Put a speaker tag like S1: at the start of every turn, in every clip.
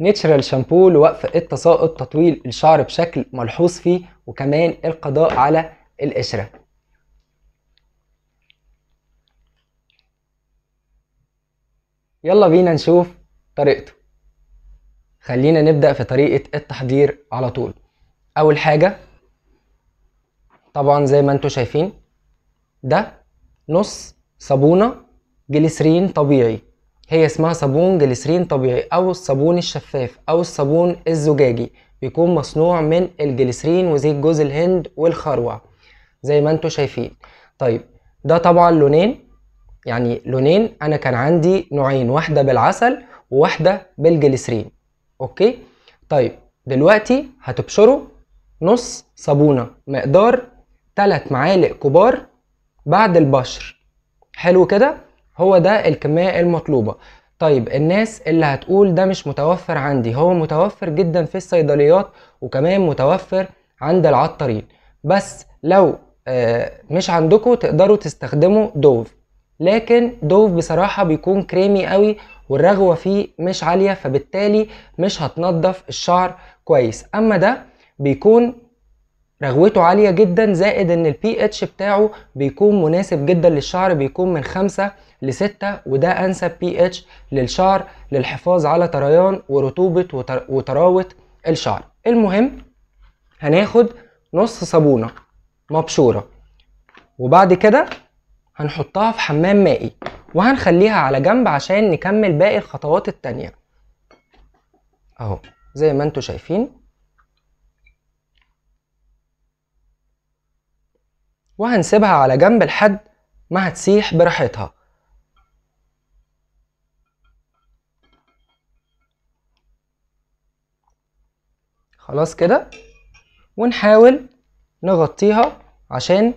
S1: نيتشرال شامبو لوقف التساقط تطويل الشعر بشكل ملحوظ فيه وكمان القضاء على القشره يلا بينا نشوف طريقته خلينا نبدأ في طريقة التحضير على طول أول حاجة طبعا زي ما انتوا شايفين ده نص صابونة جليسرين طبيعي هي اسمها صابون جليسرين طبيعي او الصابون الشفاف او الصابون الزجاجي بيكون مصنوع من الجليسرين وزيت جوز الهند والخروع زي ما انتم شايفين طيب ده طبعا لونين يعني لونين انا كان عندي نوعين واحده بالعسل وواحده بالجليسرين اوكي طيب دلوقتي هتبشروا نص صابونه مقدار 3 معالق كبار بعد البشر حلو كده هو ده الكمية المطلوبة طيب الناس اللي هتقول ده مش متوفر عندي هو متوفر جدا في الصيدليات وكمان متوفر عند العطارين بس لو آه، مش عندكم تقدروا تستخدموا دوف لكن دوف بصراحة بيكون كريمي قوي والرغوة فيه مش عالية فبالتالي مش هتنضف الشعر كويس اما ده بيكون رغوته عالية جدا زائد ان البي اتش بتاعه بيكون مناسب جدا للشعر بيكون من خمسة لستة وده أنسب بي اتش للشعر للحفاظ على طريان ورطوبة وتراوة الشعر المهم هناخد نص صابونة مبشورة وبعد كده هنحطها في حمام مائي وهنخليها على جنب عشان نكمل باقي الخطوات التانية اهو زي ما انتوا شايفين وهنسيبها على جنب لحد ما هتسيح براحتها خلاص كده ونحاول نغطيها عشان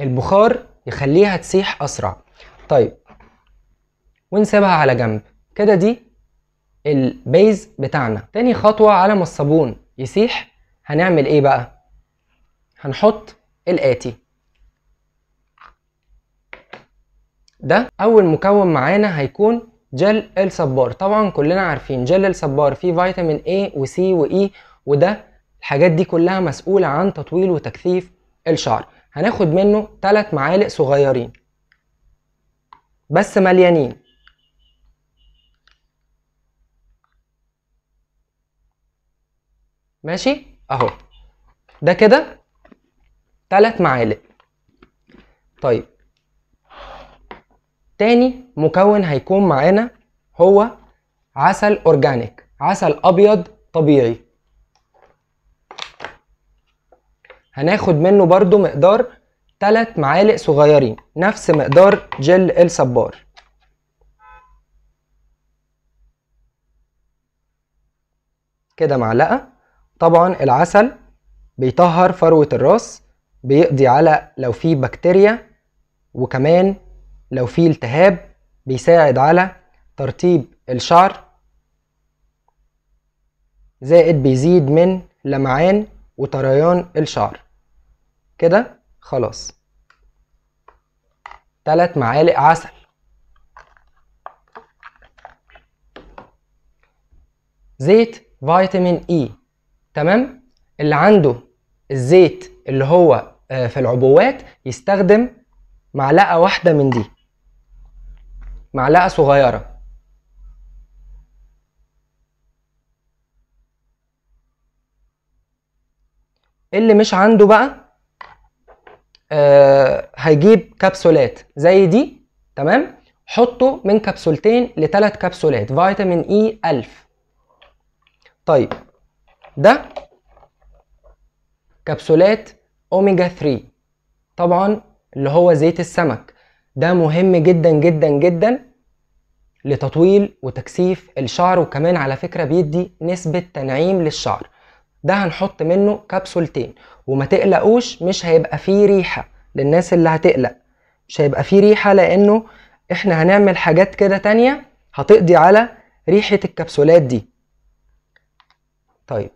S1: البخار يخليها تسيح اسرع طيب ونسيبها على جنب كده دي البيز بتاعنا تاني خطوة على ما الصابون يسيح هنعمل ايه بقى هنحط الاتي ده اول مكون معانا هيكون جل الصبار طبعا كلنا عارفين جل الصبار فيه فيتامين A و E وده الحاجات دي كلها مسؤولة عن تطويل وتكثيف الشعر هناخد منه 3 معالق صغيرين بس مليانين ماشي اهو ده كده 3 معالق طيب تاني مكون هيكون معانا هو عسل اورجانيك عسل ابيض طبيعي هناخد منه برضو مقدار 3 معالق صغيرين نفس مقدار جل الصبار كده معلقة طبعا العسل بيطهر فروة الراس بيقضي على لو في بكتيريا وكمان لو في التهاب بيساعد على ترطيب الشعر زائد بيزيد من لمعان وطريان الشعر كده خلاص ثلاث معالق عسل زيت فيتامين اي e. تمام اللي عنده الزيت اللي هو آه، في العبوات يستخدم معلقه واحده من دي معلقة صغيرة إيه اللي مش عنده بقى آه هيجيب كبسولات زي دي تمام حطه من كبسولتين لثلاث كبسولات فيتامين e اي 1000 طيب ده كبسولات اوميجا 3 طبعا اللي هو زيت السمك ده مهم جدا جدا جدا لتطويل وتكثيف الشعر وكمان على فكرة بيدي نسبة تنعيم للشعر ده هنحط منه كبسولتين وما تقلقوش مش هيبقى فيه ريحة للناس اللي هتقلق مش هيبقى فيه ريحة لأنه احنا هنعمل حاجات كده تانية هتقضي على ريحة الكبسولات دي طيب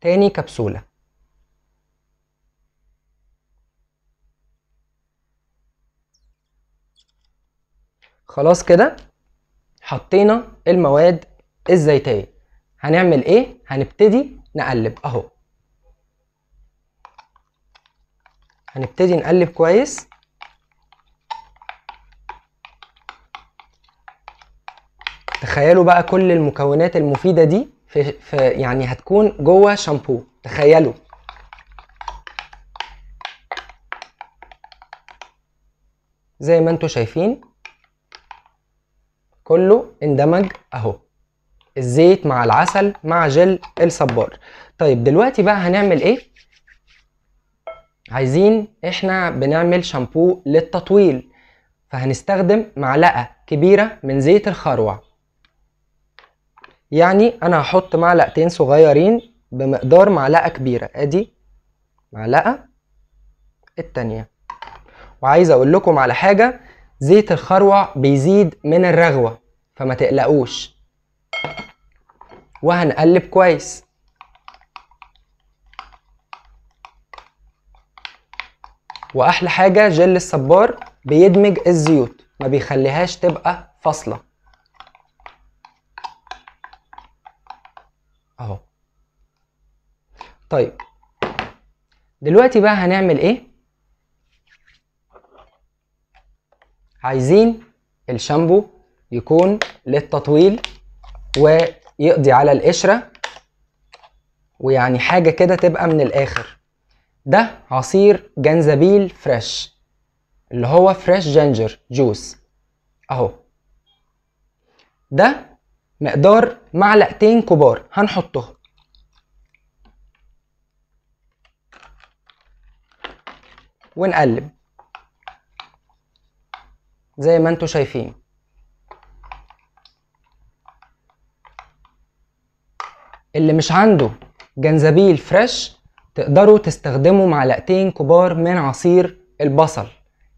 S1: تاني كبسولة خلاص كده حطينا المواد الزيتيه هنعمل ايه هنبتدي نقلب اهو هنبتدي نقلب كويس تخيلوا بقى كل المكونات المفيده دي في, في يعني هتكون جوه شامبو تخيلوا زي ما انتم شايفين كله اندمج اهو الزيت مع العسل مع جل الصبار طيب دلوقتي بقى هنعمل ايه عايزين احنا بنعمل شامبو للتطويل فهنستخدم معلقه كبيره من زيت الخروع يعني انا هحط معلقتين صغيرين بمقدار معلقه كبيره ادي معلقه التانيه وعايز اقول لكم على حاجه زيت الخروع بيزيد من الرغوة فما تقلقوش وهنقلب كويس واحلى حاجة جل الصبار بيدمج الزيوت ما بيخليهاش تبقى فاصلة اهو طيب دلوقتي بقى هنعمل ايه عايزين الشامبو يكون للتطويل ويقضي على القشره ويعني حاجه كده تبقى من الاخر ده عصير جنزبيل فريش اللي هو فريش جينجر جوس اهو ده مقدار معلقتين كبار هنحطهم ونقلب زي ما انتوا شايفين اللي مش عنده جنزبيل فريش تقدروا تستخدموا معلقتين كبار من عصير البصل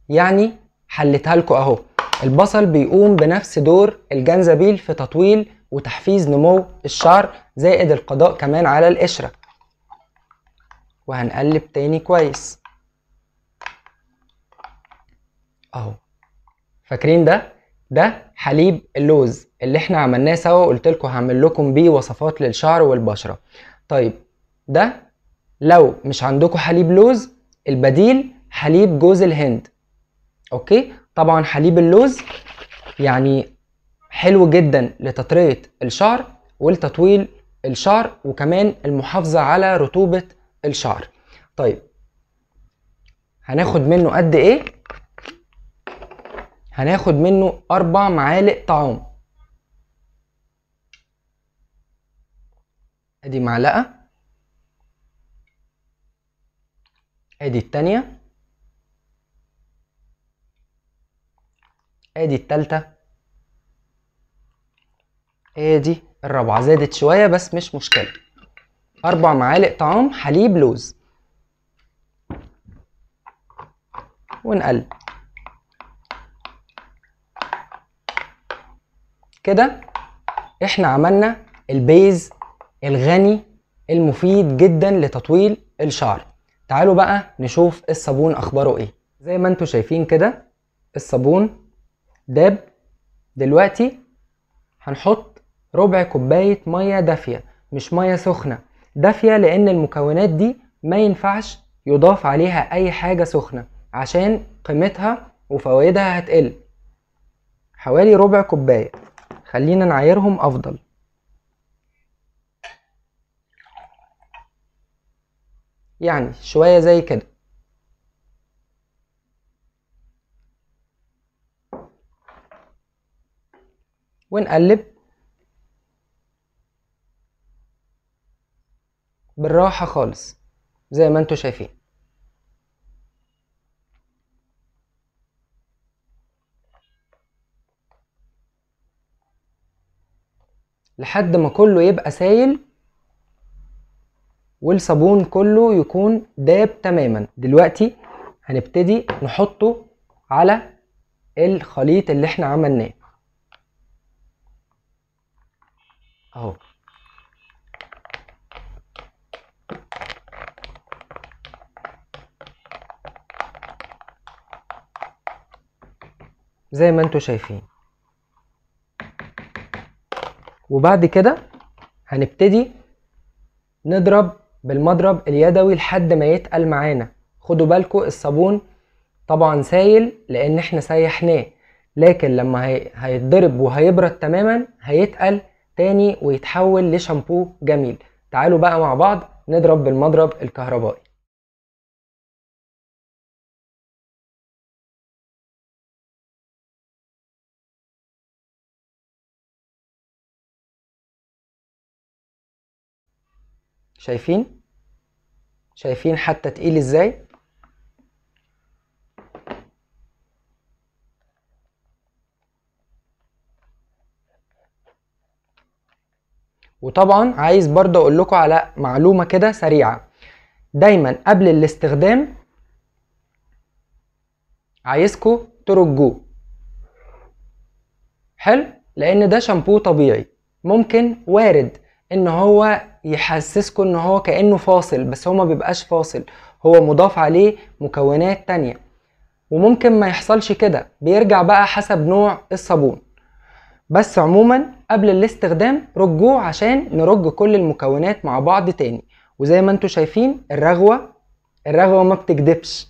S1: يعني حلتها لكم اهو البصل بيقوم بنفس دور الجنزبيل في تطويل وتحفيز نمو الشعر زائد القضاء كمان على القشرة وهنقلب تاني كويس اهو فاكرين ده ده حليب اللوز اللي احنا عملناه سوا وقلت لكم هعمل لكم بيه وصفات للشعر والبشره طيب ده لو مش عندكم حليب لوز البديل حليب جوز الهند اوكي طبعا حليب اللوز يعني حلو جدا لتطريه الشعر ولتطويل الشعر وكمان المحافظه على رطوبه الشعر طيب هناخد منه قد ايه هناخد منه أربع معالق طعام ادي معلقة ادي التانية ادي التالتة ادي الرابعة زادت شوية بس مش مشكلة أربع معالق طعام حليب لوز ونقلب كده احنا عملنا البيز الغني المفيد جدا لتطويل الشعر تعالوا بقى نشوف الصابون اخباره ايه زي ما انتم شايفين كده الصابون داب دلوقتي هنحط ربع كوبايه ميه دافيه مش ميه سخنه دافيه لان المكونات دي ما ينفعش يضاف عليها اي حاجه سخنه عشان قيمتها وفوائدها هتقل حوالي ربع كوبايه خلينا نعايرهم أفضل يعني شوية زي كده ونقلب بالراحة خالص زي ما انتوا شايفين لحد ما كله يبقى سايل والصابون كله يكون داب تماما دلوقتي هنبتدي نحطه على الخليط اللي احنا عملناه اهو زي ما انتوا شايفين وبعد كده هنبتدي نضرب بالمضرب اليدوي لحد ما يتقل معانا خدوا بالكو الصابون طبعا سايل لان احنا سيحناه لكن لما هيتضرب وهيبرد تماما هيتقل تاني ويتحول لشامبو جميل تعالوا بقى مع بعض نضرب بالمضرب الكهربائي شايفين شايفين حتى تقيل ازاي وطبعا عايز برضه اقول لكم على معلومه كده سريعه دايما قبل الاستخدام عايزكم ترجوه حلو لان ده شامبو طبيعي ممكن وارد ان هو يحسسكوا ان هو كانه فاصل بس هو ما بيبقاش فاصل هو مضاف عليه مكونات تانية وممكن ما يحصلش كده بيرجع بقى حسب نوع الصابون بس عموما قبل الاستخدام رجوه عشان نرج كل المكونات مع بعض تاني وزي ما انتوا شايفين الرغوة الرغوة ما بتكدبش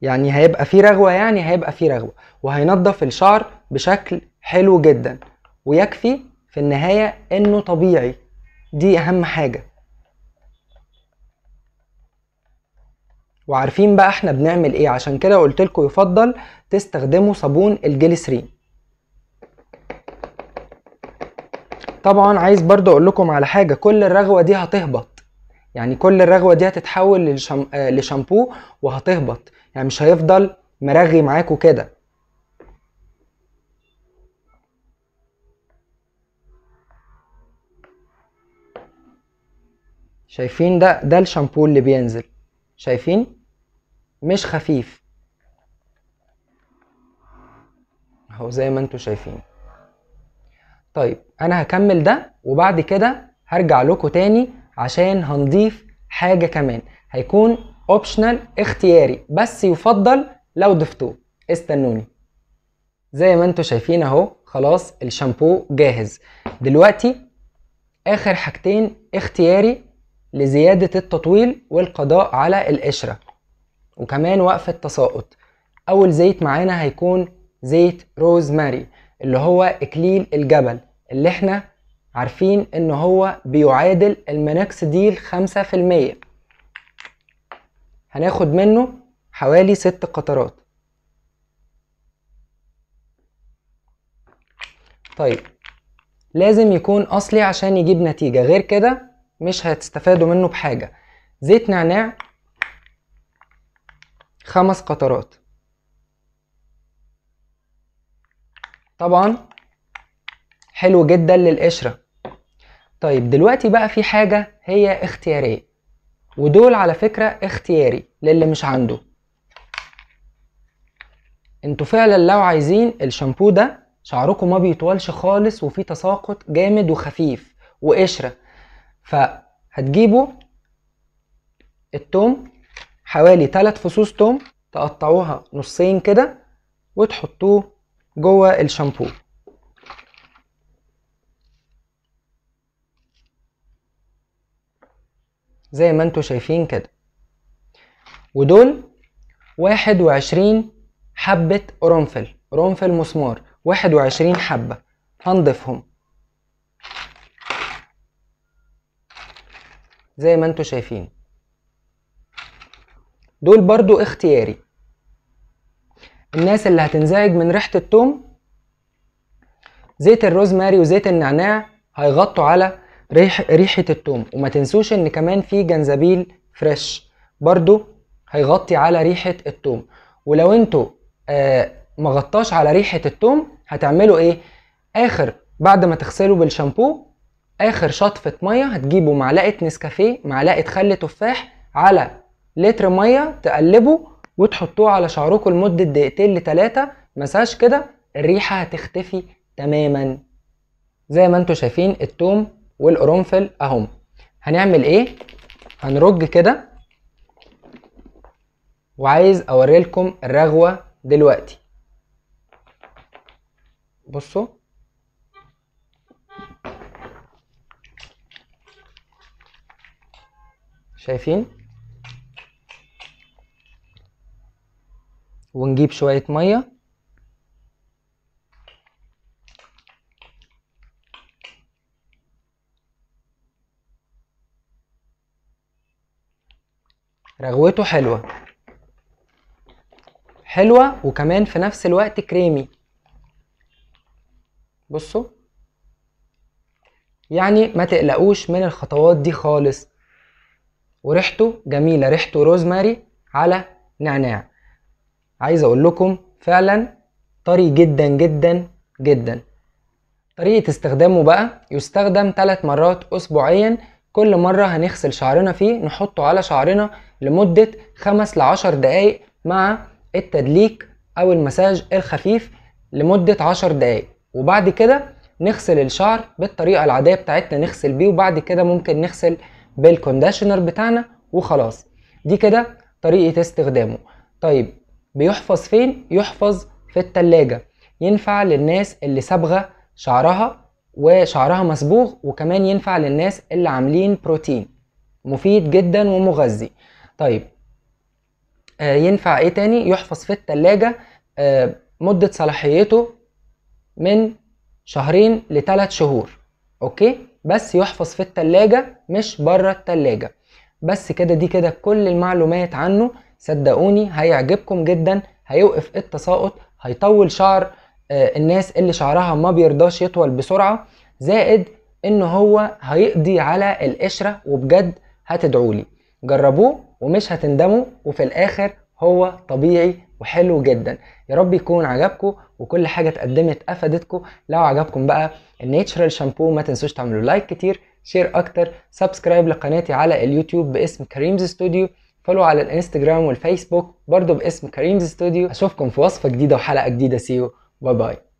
S1: يعني هيبقى فيه رغوة يعني هيبقى فيه رغوة وهينضف الشعر بشكل حلو جدا ويكفي في النهاية انه طبيعي دي اهم حاجه وعارفين بقى احنا بنعمل ايه عشان كده قلت لكم يفضل تستخدموا صابون الجليسرين طبعا عايز برضو اقول لكم على حاجه كل الرغوه دي هتهبط يعني كل الرغوه دي هتتحول آه، لشامبو وهتهبط يعني مش هيفضل مرغي معاكوا كده شايفين ده ده الشامبو اللي بينزل شايفين مش خفيف اهو زي ما انتوا شايفين طيب انا هكمل ده وبعد كده هرجع لكم تاني عشان هنضيف حاجه كمان هيكون اوبشنال اختياري بس يفضل لو ضفتوه استنوني زي ما انتوا شايفين اهو خلاص الشامبو جاهز دلوقتي اخر حاجتين اختياري لزيادة التطويل والقضاء على القشرة وكمان وقف التساقط أول زيت معانا هيكون زيت روزماري اللي هو إكليل الجبل اللي احنا عارفين إن هو بيعادل ديل خمسة في المية هناخد منه حوالي ست قطرات طيب لازم يكون أصلي عشان يجيب نتيجة غير كده مش هتستفادوا منه بحاجة زيت نعناع خمس قطرات طبعا حلو جدا للقشرة طيب دلوقتي بقى في حاجة هي اختيارية ودول على فكرة اختياري للي مش عنده انتوا فعلا لو عايزين الشامبو ده شعركم ما بيطولش خالص وفيه تساقط جامد وخفيف وقشرة فهتجيبوا التوم حوالي تلات فصوص توم تقطعوها نصين كده وتحطوه جوه الشامبو زي ما انتوا شايفين كده ودول واحد وعشرين حبة قرنفل قرنفل مسمار واحد وعشرين حبة هنضيفهم زي ما انتوا شايفين دول برضو اختياري الناس اللي هتنزعج من ريحة التوم زيت الروزماري وزيت النعناع هيغطوا على ريح ريحة التوم وما تنسوش ان كمان في جنزبيل فريش برضو هيغطي على ريحة التوم ولو انتوا آه مغطاش على ريحة التوم هتعملوا ايه اخر بعد ما تغسلوا بالشامبو اخر شطفه ميه هتجيبوا معلقه نسكافيه معلقه خل تفاح على لتر ميه تقلبه وتحطوه على شعركم لمده دقيقتين لتلاته مساج كده الريحه هتختفي تماما زي ما انتم شايفين التوم والقرنفل اهم هنعمل ايه هنرج كده وعايز اوريلكم الرغوه دلوقتي بصوا شايفين ونجيب شوية مية رغوته حلوة حلوة وكمان في نفس الوقت كريمي بصوا يعني ما تقلقوش من الخطوات دي خالص وريحته جميله ريحته روزماري على نعناع عايز اقول لكم فعلا طري جدا جدا جدا طريقه استخدامه بقى يستخدم ثلاث مرات اسبوعيا كل مره هنغسل شعرنا فيه نحطه على شعرنا لمده 5 ل 10 دقائق مع التدليك او المساج الخفيف لمده 10 دقائق وبعد كده نغسل الشعر بالطريقه العاديه بتاعتنا نغسل بيه وبعد كده ممكن نغسل بالكونديشنر بتاعنا وخلاص دي كده طريقه استخدامه طيب بيحفظ فين يحفظ في التلاجة ينفع للناس اللي صبغه شعرها وشعرها مصبوغ وكمان ينفع للناس اللي عاملين بروتين مفيد جدا ومغذي طيب آه ينفع ايه تاني يحفظ في التلاجة آه مدة صلاحيته من شهرين لثلاث شهور اوكي بس يحفظ في التلاجة مش بره التلاجة بس كده دي كده كل المعلومات عنه صدقوني هيعجبكم جدا هيوقف التساقط هيطول شعر آه، الناس اللي شعرها ما بيرضاش يطول بسرعة زائد ان هو هيقضي على القشرة وبجد هتدعولي جربوه ومش هتندموا وفي الاخر هو طبيعي وحلو جدا يا رب يكون عجبكم وكل حاجه اتقدمت افادتكم لو عجبكم بقى الناتشرال شامبو ما تنسوش تعملوا لايك كتير شير اكتر سبسكرايب لقناتي على اليوتيوب باسم كريمز استوديو فولو على الانستجرام والفيسبوك برضو باسم كريمز استوديو اشوفكم في وصفه جديده وحلقه جديده سيو باي باي